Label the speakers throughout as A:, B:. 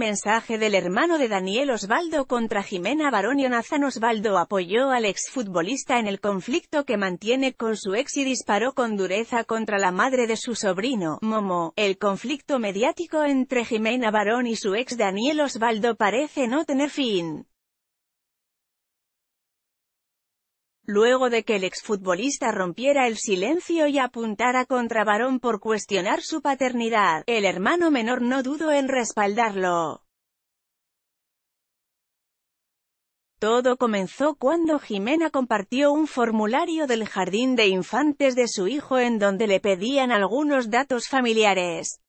A: mensaje del hermano de Daniel Osvaldo contra Jimena Barón y Jonathan Osvaldo apoyó al exfutbolista en el conflicto que mantiene con su ex y disparó con dureza contra la madre de su sobrino, Momo. El conflicto mediático entre Jimena Barón y su ex Daniel Osvaldo parece no tener fin. luego de que el exfutbolista rompiera el silencio y apuntara contra Barón por cuestionar su paternidad, el hermano menor no dudó en respaldarlo. Todo comenzó cuando Jimena compartió un formulario del jardín de infantes de su hijo en donde le pedían algunos datos familiares.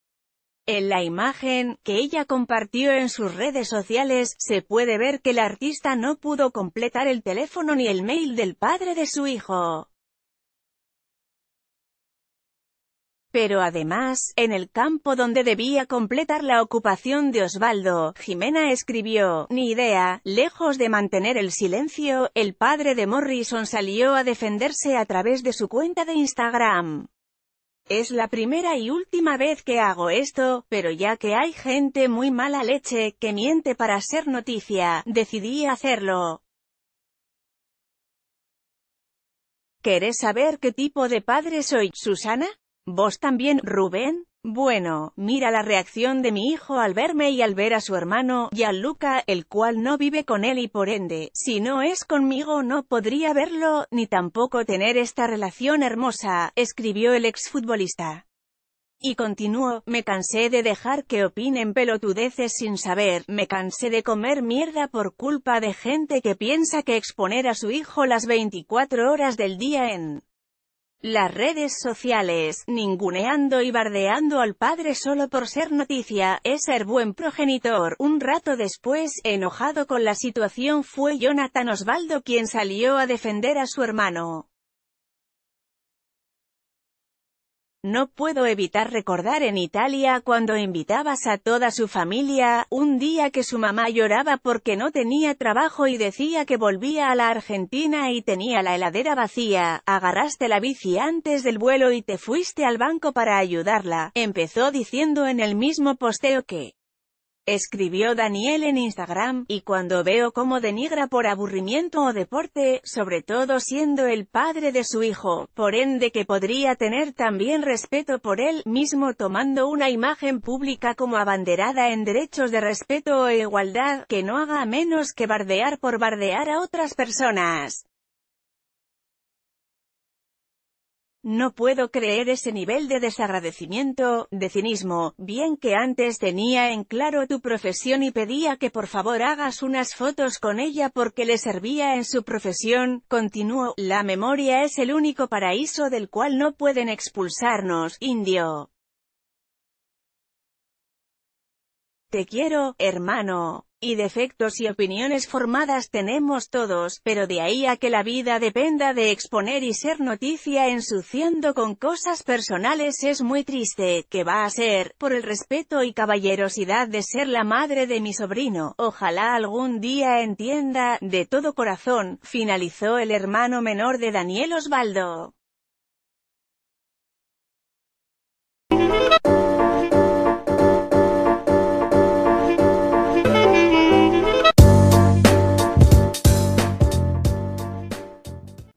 A: En la imagen, que ella compartió en sus redes sociales, se puede ver que la artista no pudo completar el teléfono ni el mail del padre de su hijo. Pero además, en el campo donde debía completar la ocupación de Osvaldo, Jimena escribió, ni idea, lejos de mantener el silencio, el padre de Morrison salió a defenderse a través de su cuenta de Instagram. Es la primera y última vez que hago esto, pero ya que hay gente muy mala leche, que miente para ser noticia, decidí hacerlo. ¿Querés saber qué tipo de padre soy, Susana? ¿Vos también, Rubén? Bueno, mira la reacción de mi hijo al verme y al ver a su hermano, y Luca, el cual no vive con él y por ende, si no es conmigo no podría verlo, ni tampoco tener esta relación hermosa, escribió el exfutbolista. Y continuó, me cansé de dejar que opinen pelotudeces sin saber, me cansé de comer mierda por culpa de gente que piensa que exponer a su hijo las 24 horas del día en las redes sociales, ninguneando y bardeando al padre solo por ser noticia, es ser buen progenitor. Un rato después, enojado con la situación fue Jonathan Osvaldo quien salió a defender a su hermano. No puedo evitar recordar en Italia cuando invitabas a toda su familia, un día que su mamá lloraba porque no tenía trabajo y decía que volvía a la Argentina y tenía la heladera vacía, agarraste la bici antes del vuelo y te fuiste al banco para ayudarla, empezó diciendo en el mismo posteo que Escribió Daniel en Instagram, y cuando veo cómo denigra por aburrimiento o deporte, sobre todo siendo el padre de su hijo, por ende que podría tener también respeto por él mismo tomando una imagen pública como abanderada en derechos de respeto e igualdad, que no haga menos que bardear por bardear a otras personas. No puedo creer ese nivel de desagradecimiento, de cinismo, bien que antes tenía en claro tu profesión y pedía que por favor hagas unas fotos con ella porque le servía en su profesión, continuó, la memoria es el único paraíso del cual no pueden expulsarnos, indio. Te quiero, hermano y defectos y opiniones formadas tenemos todos, pero de ahí a que la vida dependa de exponer y ser noticia ensuciando con cosas personales es muy triste, que va a ser, por el respeto y caballerosidad de ser la madre de mi sobrino, ojalá algún día entienda, de todo corazón, finalizó el hermano menor de Daniel Osvaldo.